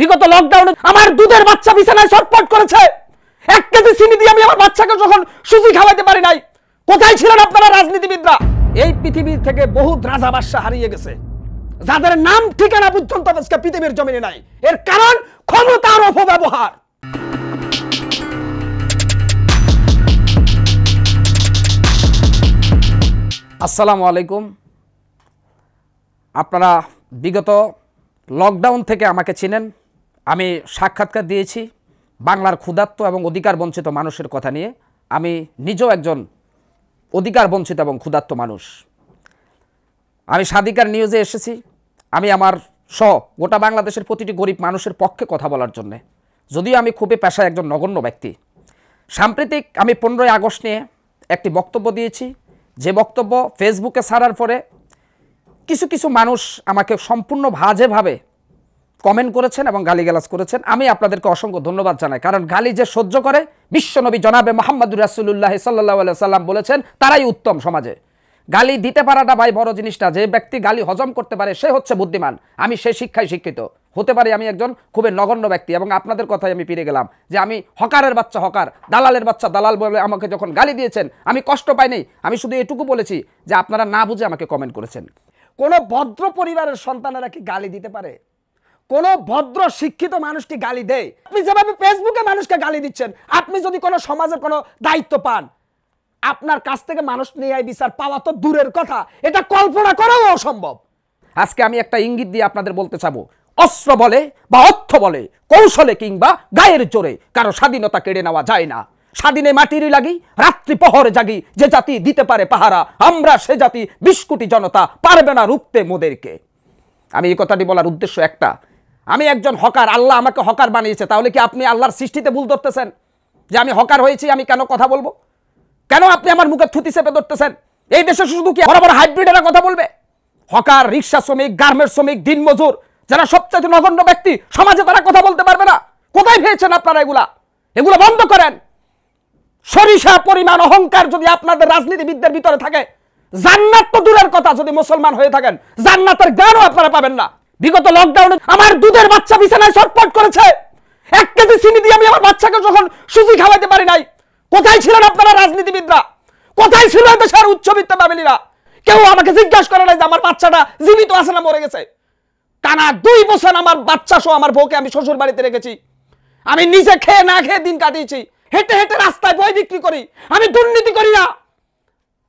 বিগত লকডাউনে আমার দুধের বাচ্চা বিছানায় ছটপট করেছে এক কেজি চিনি দিয়ে আমি আমার বাচ্চাকে যখন সুজি খাওয়াইতে পারি নাই কোথায় ছিলেন আপনারা রাজনীতিবিদরা এই পৃথিবীর থেকে বহু রাজা বাদশা হারিয়ে গেছে যাদের নাম ঠিকানা পর্যন্ত আজকে পৃথিবীর জমিনে নাই এর কারণ ক্ষমতার অপব্যবহার আসসালামু আলাইকুম আপনারা বিগত লকডাউন থেকে আমাকে চিনেন আমি সাক্ষাৎকার দিয়েছি বাংলার ক্ষুধাত্ম এবং অধিকার বঞ্চিত মানুষের কথা নিয়ে আমি নিজেও একজন অধিকার বঞ্চিত এবং ক্ষুধাত্ম মানুষ আমি স্বাধিকার নিউজে এসেছি আমি আমার সহ গোটা বাংলাদেশের প্রতিটি গরিব মানুষের পক্ষে কথা বলার জন্যে যদিও আমি খুবই পেশায় একজন নগণ্য ব্যক্তি সাম্প্রতিক আমি পনেরোই আগস্ট নিয়ে একটি বক্তব্য দিয়েছি যে বক্তব্য ফেসবুকে ছাড়ার পরে কিছু কিছু মানুষ আমাকে সম্পূর্ণ ভাজেভাবে কমেন্ট করেছেন এবং গালিগালাজ করেছেন আমি আপনাদেরকে অসংখ্য ধন্যবাদ জানাই কারণ গালি যে সহ্য করে বিশ্বনবী জনাবে মোহাম্মদুর রাসুল্লাহ সাল্লাহ সাল্লাম বলেছেন তারাই উত্তম সমাজে গালি দিতে পারাটা ভাই বড় জিনিসটা যে ব্যক্তি গালি হজম করতে পারে সে হচ্ছে বুদ্ধিমান আমি সে শিক্ষায় শিক্ষিত হতে পারে আমি একজন খুবই নগণ্য ব্যক্তি এবং আপনাদের কথাই আমি ফিরে গেলাম যে আমি হকারের বাচ্চা হকার দালালের বাচ্চা দালাল বলে আমাকে যখন গালি দিয়েছেন আমি কষ্ট পাইনি আমি শুধু এটুকু বলেছি যে আপনারা না বুঝে আমাকে কমেন্ট করেছেন কোনো ভদ্র পরিবারের সন্তানেরা কি গালি দিতে পারে কোনো ভদ্র শিক্ষিত মানুষকে গালি দেয় আপনি যেভাবে ফেসবুকে মানুষকে গালি দিচ্ছেন আপনি যদি কোনো সমাজের কোনো দায়িত্ব পান আপনার কাছ থেকে মানুষ নিয়ে বিচার পাওয়া তো দূরের কথা এটা কল্পনা করাও অসম্ভব আজকে আমি একটা ইঙ্গিত দিয়ে আপনাদের বলতে চাবো অস্ত্র বলে বা অর্থ বলে কৌশলে কিংবা গায়ের জোরে কারো স্বাধীনতা কেড়ে নেওয়া যায় না স্বাধীনে মাটিরই লাগি রাত্রি পহরে জাগি যে জাতি দিতে পারে পাহারা আমরা সে জাতি বিশ কোটি জনতা পারবে না রুখতে মোদেরকে আমি এই কথাটি বলার উদ্দেশ্য একটা আমি একজন হকার আল্লাহ আমাকে হকার বানিয়েছে তাহলে কি আপনি আল্লাহর সৃষ্টিতে ভুল ধরতেছেন যে আমি হকার হয়েছি আমি কেন কথা বলবো কেন আপনি আমার মুখে থুতি চেপে ধরতেছেন এই দেশে শুধু কি বড় বড় হাইব্রিডেরা কথা বলবে হকার রিক্সা শ্রমিক গার্মেন্ট শ্রমিক দিনমজুর যারা সবচেয়ে নগণ্য ব্যক্তি সমাজে তারা কথা বলতে পারবে না কোথায় ফেয়েছেন আপনারা এগুলা এগুলো বন্ধ করেন সরিষা পরিমাণ অহংকার যদি আপনাদের রাজনীতিবিদদের ভিতরে থাকে জান্নাত তো দূরের কথা যদি মুসলমান হয়ে থাকেন জান্নাতের জ্ঞানও আপনারা পাবেন না বিগত লকডাউনে আমার দুধের বাচ্চা বিছানায় ছটপট করেছে এক কেজি চিনি দিয়ে আমি আমার বাচ্চাকে যখন সুজি খাওয়াইতে পারি নাই কোথায় ছিলেন আপনারা রাজনীতিবিদরা কোথায় ছিল দেশের উচ্চবিত্ত ফ্যামিলিরা কেউ আমাকে জিজ্ঞাসা করে নাই যে আমার বাচ্চাটা জীবিত আছে না মরে গেছে টানা দুই বছর আমার বাচ্চা সহ আমার বউকে আমি শ্বশুর বাড়িতে রেখেছি আমি নিজে খেয়ে না খেয়ে দিন কাটিয়েছি হেঁটে হেঁটে রাস্তায় বই বিক্রি করি আমি দুর্নীতি করি না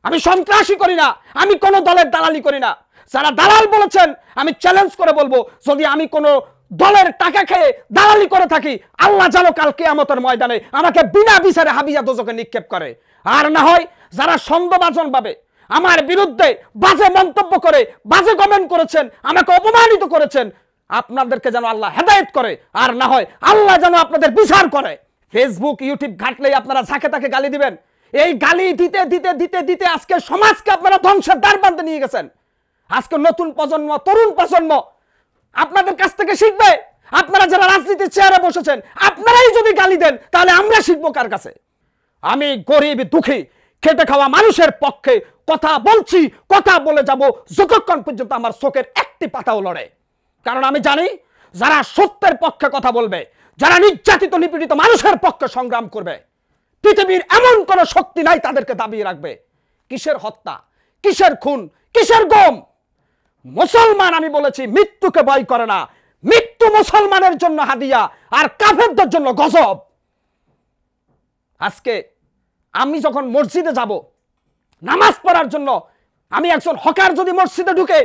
আমি সন্ত্রাসী করি না আমি কোনো দলের দালালি করি না যারা দালাল বলেছেন আমি চ্যালেঞ্জ করে বলবো যদি আমি কোনো দলের টাকা খেয়ে দালালি করে থাকি আল্লাহ জানো কাল কেয়ামতের ময়দানে আমাকে বিনা বিচারে হাবিজা দোজকে নিক্ষেপ করে আর না হয় যারা সন্দেহবাজন পাবে আমার বিরুদ্ধে বাজে মন্তব্য করে বাজে কমেন্ট করেছেন আমাকে অপমানিত করেছেন আপনাদেরকে যেন আল্লাহ হেদায়ত করে আর না হয় আল্লাহ যেন আপনাদের বিচার করে ফেসবুক ইউটিউব ঘাটলেই আপনারা ঝাঁকে তাকে গালি দিবেন এই গালি দিতে দিতে দিতে দিতে আজকে সমাজকে আপনারা ধ্বংসের দ্বার বান্ধে নিয়ে গেছেন আজকে নতুন প্রজন্ম তরুণ প্রজন্ম আপনাদের কাছ থেকে শিখবে আপনারা যারা রাজনীতির চেয়ারে বসেছেন আপনারাই যদি গালি দেন তাহলে আমরা শিখবো কার কাছে আমি গরিব দুঃখী খেটে খাওয়া মানুষের পক্ষে কথা বলছি কথা বলে যাব যতক্ষণ পর্যন্ত আমার চোখের একটি পাতাও লড়ে কারণ আমি জানি যারা সত্যের পক্ষে কথা বলবে যারা নির্যাতিত নিপীড়িত মানুষের পক্ষে সংগ্রাম করবে পৃথিবীর এমন কোনো শক্তি নাই তাদেরকে দাবিয়ে রাখবে কিসের হত্যা কিসের খুন কিসের গম মুসলমান আমি বলেছি মৃত্যুকে ভয় করে না মৃত্যু মুসলমানের জন্য হাদিয়া আর কাফেরদের জন্য গজব আজকে আমি যখন মসজিদে যাব নামাজ পড়ার জন্য আমি একজন হকার যদি মসজিদে ঢুকে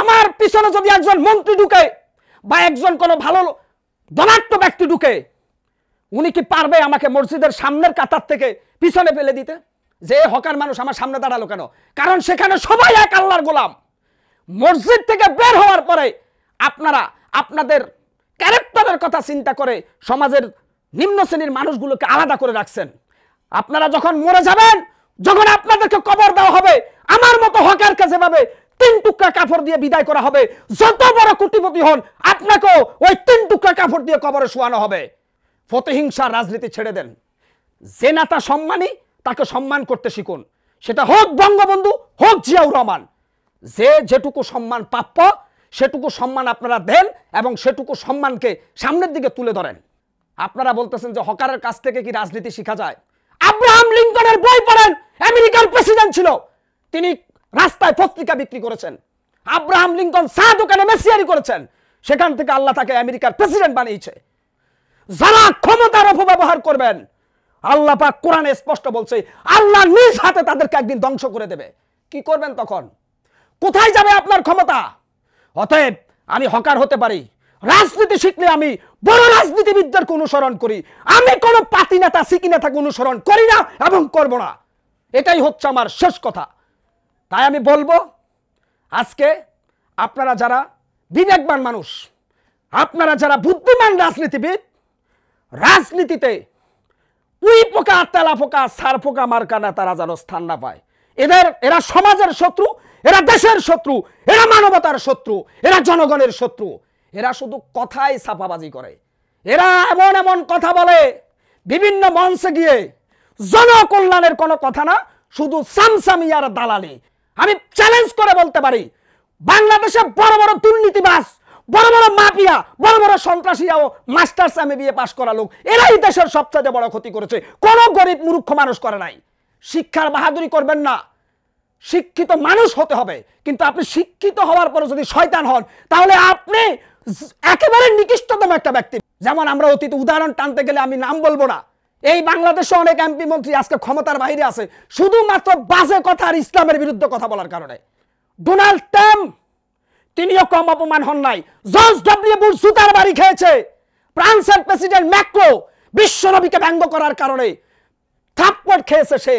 আমার পিছনে যদি একজন মন্ত্রী ঢুকে বা একজন কোনো ভালো ধনাট্য ব্যক্তি ঢুকে উনি কি পারবে আমাকে মসজিদের সামনের কাতার থেকে পিছনে ফেলে দিতে যে হকার মানুষ আমার সামনে দাঁড়ালো কেন কারণ সেখানে সবাই এক আল্লাহর গোলাম মসজিদ থেকে বের হওয়ার পরে আপনারা আপনাদের ক্যারেক্টারের কথা চিন্তা করে সমাজের নিম্ন শ্রেণীর মানুষগুলোকে আলাদা করে রাখছেন আপনারা যখন মরে যাবেন যখন আপনাদেরকে কবর দেওয়া হবে আমার মতো কাছে যেভাবে তিন টুকরা কাপড় দিয়ে বিদায় করা হবে যত বড় কুটিপতি হন আপনাকেও ওই তিন টুকরা কাপড় দিয়ে কবরে শোয়ানো হবে ফতেহিংসার রাজনীতি ছেড়ে দেন যে নেতা সম্মানী তাকে সম্মান করতে শিখুন সেটা হোক বঙ্গবন্ধু হোক জিয়াউর রহমান যে যেটুকু সম্মান প্রাপ্য সেটুকু সম্মান আপনারা দেন এবং সেটুকু সম্মানকে সামনের দিকে তুলে ধরেন আপনারা বলতেছেন যে হকারের কাছ থেকে কি রাজনীতি শিখা যায় আব্রাহাম লিঙ্কনের বই পড়েন আমেরিকার প্রেসিডেন্ট ছিল তিনি রাস্তায় পত্রিকা বিক্রি করেছেন আব্রাহাম লিঙ্কন চা দোকানে মেসিয়ারি করেছেন সেখান থেকে আল্লাহ তাকে আমেরিকার প্রেসিডেন্ট বানিয়েছে যারা ক্ষমতার অপব্যবহার করবেন আল্লাহ পাক কোরআনে স্পষ্ট বলছে আল্লাহ নিজ হাতে তাদেরকে একদিন ধ্বংস করে দেবে কি করবেন তখন কোথায় যাবে আপনার ক্ষমতা অতএব আমি হকার হতে পারি রাজনীতি শিখলে আমি বড় রাজনীতিবিদদের অনুসরণ করি আমি কোনো পাতি নেতা সিকি নেতাকে অনুসরণ করি না এবং করব না এটাই হচ্ছে আমার শেষ কথা তাই আমি বলবো আজকে আপনারা যারা বিবেকবান মানুষ আপনারা যারা বুদ্ধিমান রাজনীতিবিদ রাজনীতিতে উই পোকা তেলা পোকা সার পোকা মার্কা নেতারা যেন স্থান না পায় এদের এরা সমাজের শত্রু এরা দেশের শত্রু এরা মানবতার শত্রু এরা জনগণের শত্রু এরা শুধু কথায় ছাপাবাজি করে এরা এমন এমন কথা বলে বিভিন্ন মঞ্চে গিয়ে জনকল্যাণের কোনো কথা না শুধু সামসামিয়ার দালালি আমি চ্যালেঞ্জ করে বলতে পারি বাংলাদেশে বড় বড় দুর্নীতিবাস বড় বড় মাফিয়া বড় বড় সন্ত্রাসীরাও মাস্টার্স এম বিয়ে পাশ করা লোক এরাই দেশের সবচেয়ে বড় ক্ষতি করেছে কোনো গরিব মূর্খ মানুষ করে নাই শিক্ষার বাহাদুরি করবেন না শিক্ষিত মানুষ হতে হবে কিন্তু আপনি শিক্ষিত হওয়ার পরে যদি শয়তান হন তাহলে আপনি একেবারে নিকৃষ্টতম একটা ব্যক্তি যেমন আমরা অতীত উদাহরণ টানতে গেলে আমি নাম বলবো না এই বাংলাদেশে অনেক এমপি মন্ত্রী আজকে ক্ষমতার বাইরে আছে শুধুমাত্র বাজে কথা আর ইসলামের বিরুদ্ধে কথা বলার কারণে ডোনাল্ড ট্রাম্প তিনিও কম অপমান হন নাই জর্জ ডাব্লিউ বুশ জুতার বাড়ি খেয়েছে ফ্রান্সের প্রেসিডেন্ট ম্যাক্রো বিশ্বনবীকে ব্যঙ্গ করার কারণে থাপ্পড় খেয়েছে সে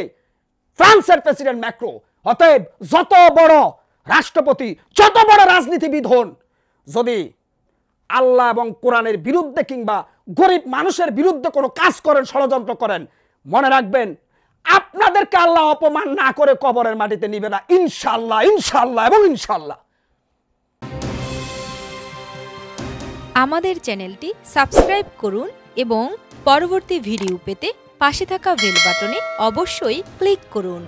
ফ্রান্সের প্রেসিডেন্ট ম্যাক্রো অতএব যত বড় রাষ্ট্রপতি যত বড় রাজনীতিবিদ হন যদি আল্লাহ এবং কোরআনের বিরুদ্ধে কিংবা গরিব মানুষের বিরুদ্ধে কোনো কাজ করেন ষড়যন্ত্র করেন মনে রাখবেন আপনাদেরকে আল্লাহ অপমান না করে কবরের মাটিতে নিবে না ইনশাল্লাহ ইনশাল্লাহ এবং ইনশাল্লাহ আমাদের চ্যানেলটি সাবস্ক্রাইব করুন এবং পরবর্তী ভিডিও পেতে পাশে থাকা বেল বাটনে অবশ্যই ক্লিক করুন